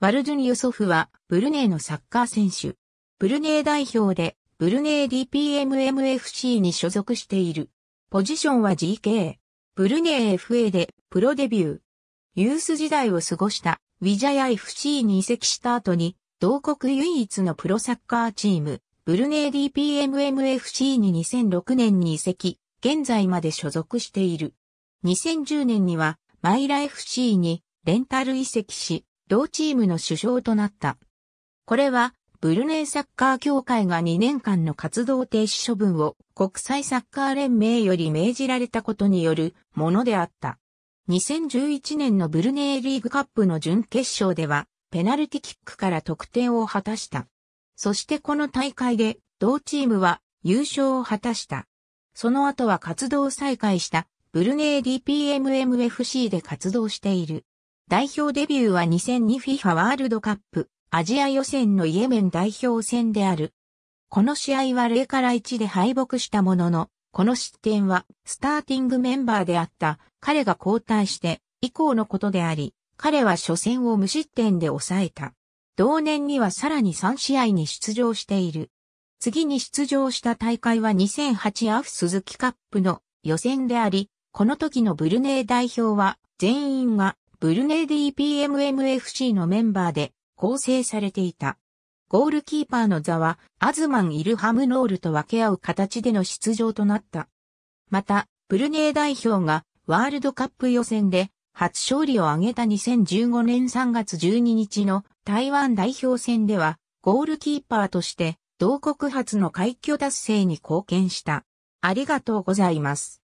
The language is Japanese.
ワルドゥン・ユソフは、ブルネイのサッカー選手。ブルネイ代表で、ブルネイ DPMMFC に所属している。ポジションは GK。ブルネイ FA で、プロデビュー。ユース時代を過ごした、ウィジャヤ FC に移籍した後に、同国唯一のプロサッカーチーム、ブルネイ DPMMFC に2006年に移籍、現在まで所属している。2010年には、マイラ FC にレンタル移籍し、同チームの首相となった。これは、ブルネイサッカー協会が2年間の活動停止処分を国際サッカー連盟より命じられたことによるものであった。2011年のブルネイリーグカップの準決勝では、ペナルティキックから得点を果たした。そしてこの大会で、同チームは優勝を果たした。その後は活動再開した、ブルネイー p m m f c で活動している。代表デビューは 2002FIFA ワールドカップアジア予選のイエメン代表戦である。この試合は0から1で敗北したものの、この失点はスターティングメンバーであった彼が交代して以降のことであり、彼は初戦を無失点で抑えた。同年にはさらに3試合に出場している。次に出場した大会は2008アフスズキカップの予選であり、この時のブルネー代表は全員がブルネーディ PMMFC のメンバーで構成されていた。ゴールキーパーの座は、アズマン・イルハムノールと分け合う形での出場となった。また、ブルネー代表がワールドカップ予選で初勝利を挙げた2015年3月12日の台湾代表戦では、ゴールキーパーとして同国初の快挙達成に貢献した。ありがとうございます。